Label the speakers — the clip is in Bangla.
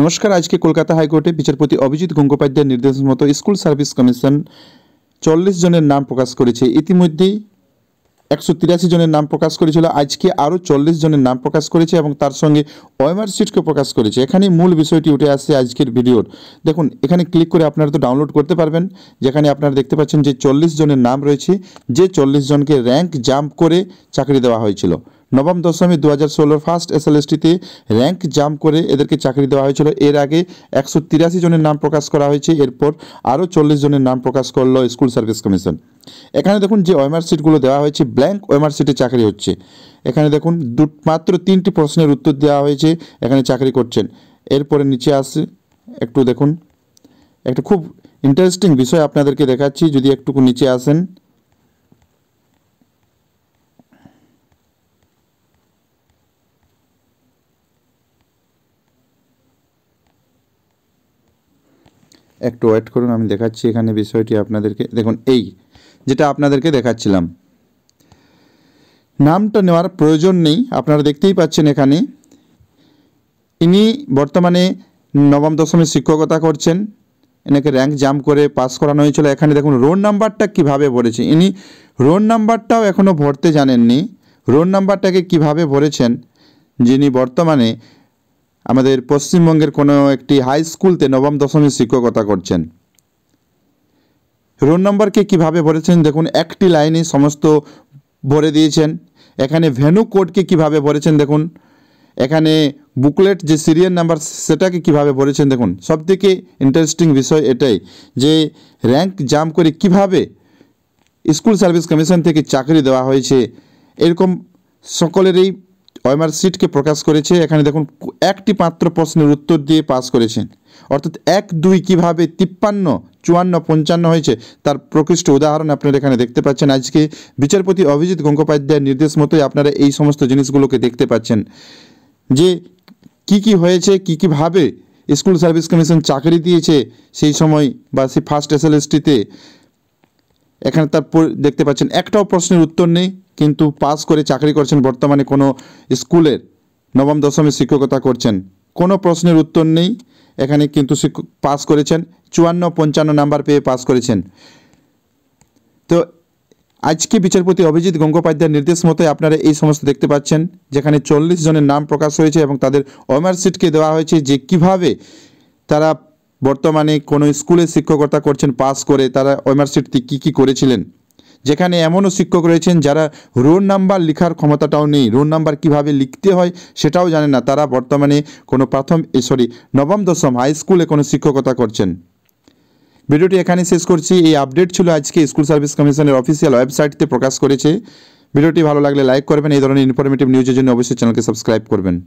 Speaker 1: নমস্কার আজকে কলকাতা হাইকোর্টে বিচারপতি অভিজিৎ গঙ্গোপাধ্যায়ের নির্দেশ মতো স্কুল সার্ভিস কমিশন চল্লিশ জনের নাম প্রকাশ করেছে ইতিমধ্যেই একশো তিরাশি জনের নাম প্রকাশ করেছিল আজকে আরও চল্লিশ জনের নাম প্রকাশ করেছে এবং তার সঙ্গে ওয়েমার সিটকে প্রকাশ করেছে এখানে মূল বিষয়টি উঠে আসছে আজকের ভিডিওর দেখুন এখানে ক্লিক করে আপনারা তো ডাউনলোড করতে পারবেন যেখানে আপনারা দেখতে পাচ্ছেন যে চল্লিশ জনের নাম রয়েছে যে চল্লিশ জনকে র্যাঙ্ক জাম্প করে চাকরি দেওয়া হয়েছিল নবম দশমী দু হাজার ষোলোর ফার্স্ট এসএলএসটিতে র্যাঙ্ক জাম্প করে এদেরকে চাকরি দেওয়া হয়েছিল এর আগে একশো তিরাশি জনের নাম প্রকাশ করা হয়েছে এরপর আরও চল্লিশ জনের নাম প্রকাশ করলো স্কুল সার্ভিস কমিশন এখানে দেখুন যে ওয়েমার সিটগুলো দেওয়া হয়েছে ব্ল্যাঙ্ক ওয়েমার সিটে চাকরি হচ্ছে এখানে দেখুন দু মাত্র তিনটি প্রশ্নের উত্তর দেওয়া হয়েছে এখানে চাকরি করছেন এরপরে নিচে আসে একটু দেখুন একটা খুব ইন্টারেস্টিং বিষয় আপনাদেরকে দেখাচ্ছি যদি একটুকু নিচে আসেন একটু ওয়েট করুন আমি দেখাচ্ছি এখানে বিষয়টি আপনাদেরকে দেখুন এই যেটা আপনাদেরকে দেখাচ্ছিলাম নামটা নেওয়ার প্রয়োজন নেই আপনারা দেখতেই পাচ্ছেন এখানে ইনি বর্তমানে নবম দশমে শিক্ষকতা করছেন এনাকে র্যাঙ্ক জাম্প করে পাস করানো হয়েছিল এখানে দেখুন রোল নাম্বারটা কিভাবে ভরেছে ইনি রোল নাম্বারটাও এখনও ভরতে জানেননি রোল নাম্বারটাকে কিভাবে ভরেছেন যিনি বর্তমানে আমাদের পশ্চিমবঙ্গের কোনো একটি হাই স্কুলতে নবম দশমীর শিক্ষকতা করছেন রোল নম্বরকে কিভাবে ভরেছেন দেখুন একটি লাইনে সমস্ত ভরে দিয়েছেন এখানে ভেনু কোডকে কিভাবে ভরেছেন দেখুন এখানে বুকলেট যে সিরিয়াল নাম্বার সেটাকে কিভাবে ভরেছেন দেখুন সবথেকে ইন্টারেস্টিং বিষয় এটাই যে র্যাঙ্ক জাম্প করে কিভাবে স্কুল সার্ভিস কমিশন থেকে চাকরি দেওয়া হয়েছে এরকম সকলেরই ওয়েমার সিটকে প্রকাশ করেছে এখানে দেখুন একটি মাত্র প্রশ্নের উত্তর দিয়ে পাস করেছেন অর্থাৎ এক দুই কিভাবে তিপ্পান্ন চুয়ান্ন পঞ্চান্ন হয়েছে তার প্রকৃষ্ট উদাহরণ আপনারা এখানে দেখতে পাচ্ছেন আজকে বিচারপতি অভিজিৎ গঙ্গোপাধ্যায়ের নির্দেশ মতোই আপনারা এই সমস্ত জিনিসগুলোকে দেখতে পাচ্ছেন যে কি কি হয়েছে কি কীভাবে স্কুল সার্ভিস কমিশন চাকরি দিয়েছে সেই সময় বা সেই ফার্স্ট এসএলএসটিতে এখানে তার দেখতে পাচ্ছেন একটাও প্রশ্নের উত্তর নেই কিন্তু পাস করে চাকরি করছেন বর্তমানে কোনো স্কুলের নবম দশমে শিক্ষকতা করছেন কোনো প্রশ্নের উত্তর নেই এখানে কিন্তু পাস করেছেন চুয়ান্ন পঞ্চান্ন নাম্বার পেয়ে পাস করেছেন তো আজকে বিচারপতি অভিজিৎ গঙ্গোপাধ্যায়ের নির্দেশ মতো আপনারা এই সমস্ত দেখতে পাচ্ছেন যেখানে চল্লিশ জনের নাম প্রকাশ হয়েছে এবং তাদের অমার সিটকে দেওয়া হয়েছে যে কিভাবে তারা বর্তমানে কোনো স্কুলে শিক্ষকতা করছেন পাস করে তারা ওয়েমার্সিটিতে কী কী করেছিলেন যেখানে এমনও শিক্ষক রয়েছেন যারা রোল নাম্বার লেখার ক্ষমতাটাও নেই রোল নাম্বার কিভাবে লিখতে হয় সেটাও জানে না তারা বর্তমানে কোনো প্রথম সরি নবম দশম হাই স্কুলে কোনো শিক্ষকতা করছেন ভিডিওটি এখানে শেষ করছি এই আপডেট ছিল আজকে স্কুল সার্ভিস কমিশনের অফিসিয়াল ওয়েবসাইটতে প্রকাশ করেছে ভিডিওটি ভালো লাগলে লাইক করবেন এই ধরনের ইনফরমেটিভ নিউজের জন্য অবশ্যই চ্যানেলকে সাবস্ক্রাইব করবেন